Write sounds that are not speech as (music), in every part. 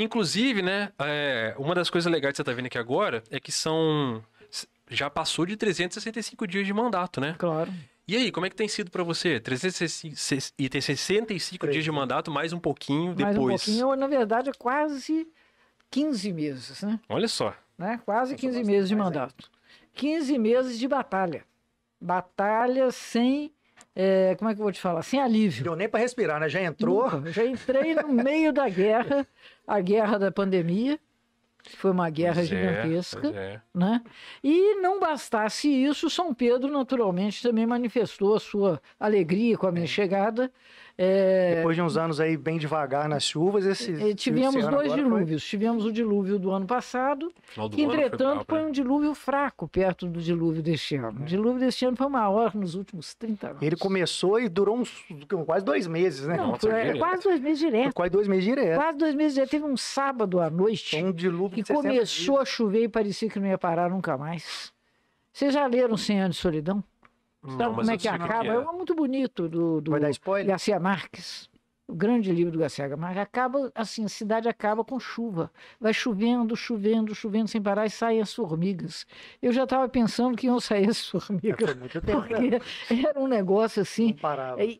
Inclusive, né, é, uma das coisas legais que você está vendo aqui agora é que são. Já passou de 365 dias de mandato, né? Claro. E aí, como é que tem sido para você? 365 dias de mandato, mais um pouquinho depois. Mais um pouquinho, na verdade, é quase 15 meses, né? Olha só. Né? Quase 15 meses de mandato. 15 meses de batalha. Batalha sem é, como é que eu vou te falar? Sem alívio. Deu nem para respirar, né? Já entrou? Nunca. Já entrei no meio da guerra, a guerra da pandemia. Foi uma guerra pois é, gigantesca, é, né? E não bastasse isso, São Pedro naturalmente também manifestou a sua alegria com a minha é. chegada. É... Depois de uns anos aí bem devagar nas chuvas, esses é, e, tivemos dois dilúvios. Foi... Tivemos o dilúvio do ano passado, do que entretanto ano foi, mal, foi né? um dilúvio fraco perto do dilúvio deste ano. É. O dilúvio deste ano foi maior nos últimos 30 anos. Ele começou e durou uns quase dois meses, né? Não, Nossa, foi, quase dois meses direto. Foi quase dois meses direto. Quase dois meses direto. Teve um sábado à noite. Foi um dilúvio público. E começou dias. a chover e parecia que não ia parar nunca mais. Vocês já leram 100 anos de solidão? Não, Sabe como é que é acaba? Que é. é um muito bonito do, do Garcia Marques. O grande livro do Garcia Marques acaba assim, a cidade acaba com chuva. Vai chovendo, chovendo, chovendo sem parar e saem as formigas. Eu já estava pensando que iam sair as (laughs) formigas. É, porque né? era um negócio assim. Não parava. É,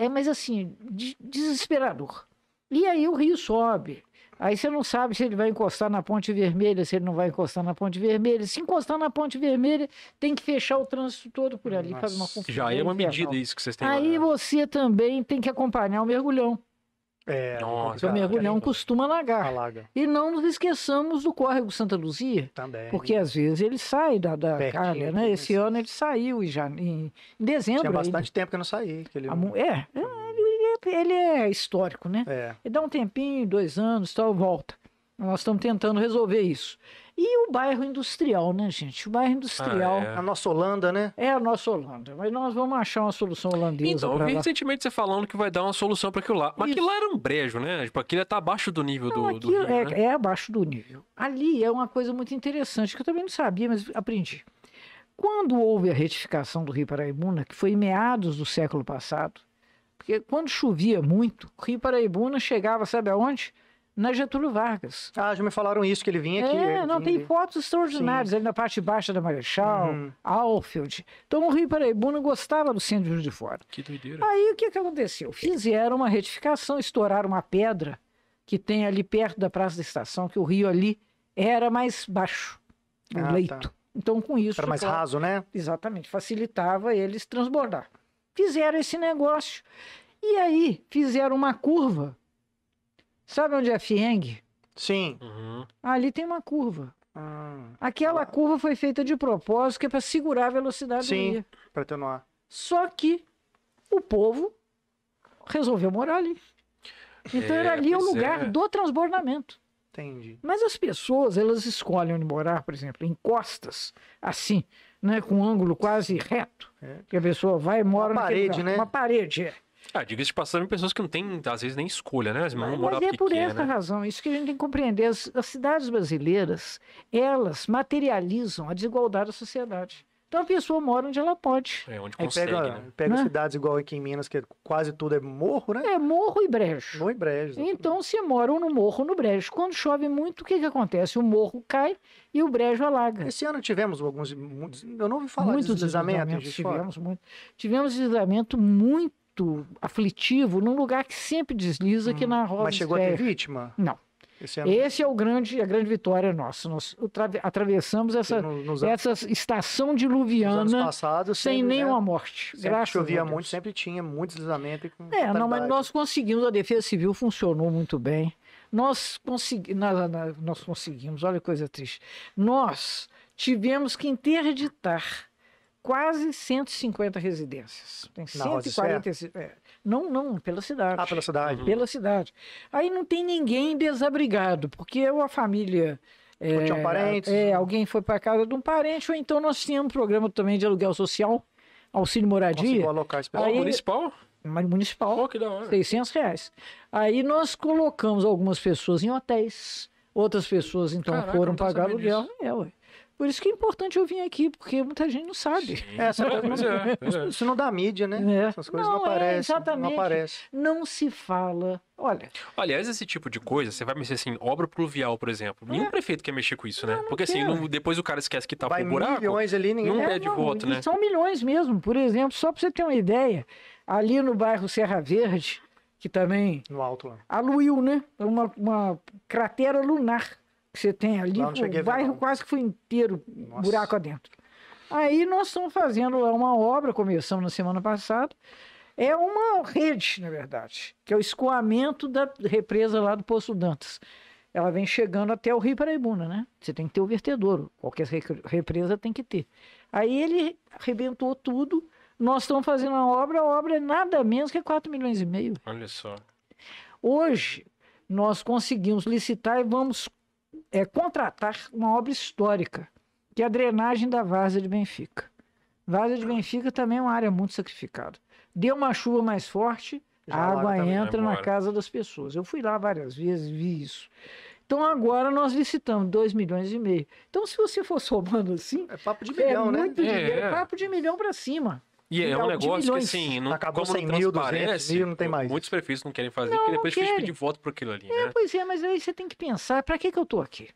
é mas assim, de... desesperador. E aí o rio sobe. Aí você não sabe se ele vai encostar na ponte vermelha, se ele não vai encostar na ponte vermelha. Se encostar na ponte vermelha, tem que fechar o trânsito todo por ali. Nossa, uma já é uma medida isso que vocês têm. Aí lá, né? você também tem que acompanhar o mergulhão. É, é Nossa, seu mergulhão costuma lagar. Alaga. E não nos esqueçamos do córrego Santa Luzia. Também. Porque às vezes ele sai da, da calha, né? Esse ano ele saiu já, em, em dezembro. Tinha bastante ele... tempo que não saí. Que ele... A, é, é, ele é histórico, né? É. Ele dá um tempinho, dois anos, tal, volta. Nós estamos tentando resolver isso. E o bairro industrial, né, gente? O bairro industrial. Ah, é. A nossa Holanda, né? É a nossa Holanda. Mas nós vamos achar uma solução holandesa. Então, eu vi recentemente você falando que vai dar uma solução para aquilo lá. Mas Isso. aquilo lá era um brejo, né? Tipo, aquilo está é abaixo do nível não, do, do rio, é, né? é abaixo do nível. Ali é uma coisa muito interessante, que eu também não sabia, mas aprendi. Quando houve a retificação do Rio Paraibuna, que foi em meados do século passado, porque quando chovia muito, o Rio Paraibuna chegava, sabe aonde? Na Getúlio Vargas. Ah, já me falaram isso, que ele vinha aqui. É, não, tem fotos extraordinárias Sim. ali na parte baixa da Marechal, uhum. Alfield. Então o Rio Paraibuna gostava do centro de Fora. Que doideira. Aí o que, que aconteceu? Fizeram uma retificação, estouraram uma pedra que tem ali perto da Praça da Estação, que o rio ali era mais baixo, o ah, tá. leito. Tá. Então, com isso. Era mais claro, raso, né? Exatamente, facilitava eles transbordar fizeram esse negócio. E aí fizeram uma curva. Sabe onde é a Fieng? Sim. Uhum. Ali tem uma curva. Hum, Aquela tá. curva foi feita de propósito, que é para segurar a velocidade Sim, Sim, para atenuar. Só que o povo resolveu morar ali. Então é, era ali o lugar é. do transbordamento. Entendi. Mas as pessoas, elas escolhem onde morar, por exemplo, em costas, assim, né, com um ângulo quase reto, é. que a pessoa vai e mora uma parede, lugar. né? Uma parede, é. Ah, diga-se de passagem, pessoas que não têm, às vezes, nem escolha, né? Mas, mas, mas é por essa né? razão, isso que a gente tem que compreender. As, as cidades brasileiras, elas materializam a desigualdade da sociedade. Então a pessoa mora onde ela pode. É, onde consegue, pega, né? pega né? cidades igual aqui em Minas, que é quase tudo é morro, né? É morro e brejo. Morro e brejo. Então você mora no morro ou no brejo. Quando chove muito, o que, que acontece? O morro cai e o brejo alaga. Esse ano tivemos alguns... Eu não ouvi falar muito de deslizamento. deslizamentos. tivemos, muito, tivemos deslizamento muito aflitivo num lugar que sempre desliza, hum, que na roda. Mas chegou a ter vítima? Não. Esse, é... Esse é, o grande, a grande vitória nossa. Nós atravessamos essa, nos, nos essa estação diluviana passados, sem sempre, né, nenhuma né? morte. graças chovia muito, sempre tinha muito deslizamento. é, não, mas nós conseguimos, a Defesa Civil funcionou muito bem. Nós, consegui, nós, nós conseguimos, olha que coisa triste. Nós tivemos que interditar quase 150 residências. Tem 146. residências é. Não, não, pela cidade. Ah, pela cidade. Uhum. Pela cidade. Aí não tem ninguém desabrigado, porque é uma família. É, tinha um parente. É, alguém foi para casa de um parente, ou então nós tínhamos um programa também de aluguel social, auxílio moradia. Conseguiu alocar esse pessoal. Aí, municipal? Municipal. Pô, que da hora. 600 reais. Aí nós colocamos algumas pessoas em hotéis, outras pessoas então Caraca, foram pagar aluguel. Disso. É, ué. Por isso que é importante eu vir aqui, porque muita gente não sabe. É, não, é, (laughs) é. Isso não dá mídia, né? É. Essas coisas não, não é, aparecem. Não aparece. Não se fala. Olha. Aliás, esse tipo de coisa, você vai mexer assim, obra pluvial, por exemplo. Nenhum é. prefeito quer mexer com isso, né? Não, porque assim, depois o cara esquece que tá vai por buraco. milhões ali, ninguém não é, pede não, voto, né? São milhões mesmo. Por exemplo, só para você ter uma ideia, ali no bairro Serra Verde, que também. No alto lá. Aluiu, né? Uma, uma cratera lunar que você tem ali, o bairro quase que foi inteiro Nossa. buraco adentro. Aí nós estamos fazendo lá uma obra, começamos na semana passada, é uma rede, na verdade, que é o escoamento da represa lá do Poço Dantas. Ela vem chegando até o Rio Paraibuna, né? Você tem que ter o vertedouro, qualquer represa tem que ter. Aí ele arrebentou tudo, nós estamos fazendo a obra, a obra é nada menos que 4 milhões e meio. Olha só. Hoje, nós conseguimos licitar e vamos é, contratar uma obra histórica, que é a drenagem da vaza de Benfica. Vaza de Benfica também é uma área muito sacrificada. Deu uma chuva mais forte, Já a água né? entra na casa das pessoas. Eu fui lá várias vezes, vi isso. Então agora nós licitamos 2 milhões e meio. Então se você for (laughs) somando assim, é papo de milhão, é né? Muito é, dinheiro, é. papo de milhão para cima. E é um negócio que assim, não, Acabou como 100 mil, 200 mil, não tem mais. Muitos perfis não querem fazer, não, porque depois fica de voto por aquilo ali, é, né? Pois é, mas aí você tem que pensar, para que que eu tô aqui?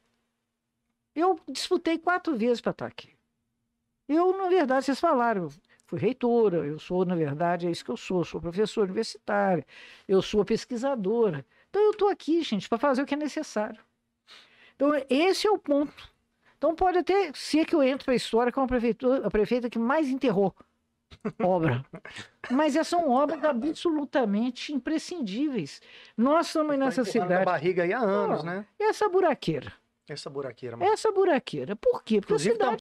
Eu disputei quatro vezes para estar tá aqui. Eu, na verdade, vocês falaram, fui reitora, eu sou, na verdade, é isso que eu sou, sou professora universitária, eu sou pesquisadora. Então eu estou aqui, gente, para fazer o que é necessário. Então esse é o ponto. Então pode até ser que eu entre para a história como a, prefeitura, a prefeita que mais enterrou obra. Mas essas é, são obras absolutamente imprescindíveis. Nós estamos Eu nessa tá cidade. barriga aí há anos, oh, né? Essa buraqueira. Essa buraqueira, mano. Essa buraqueira. Por quê? Porque Inclusive, a tá cidade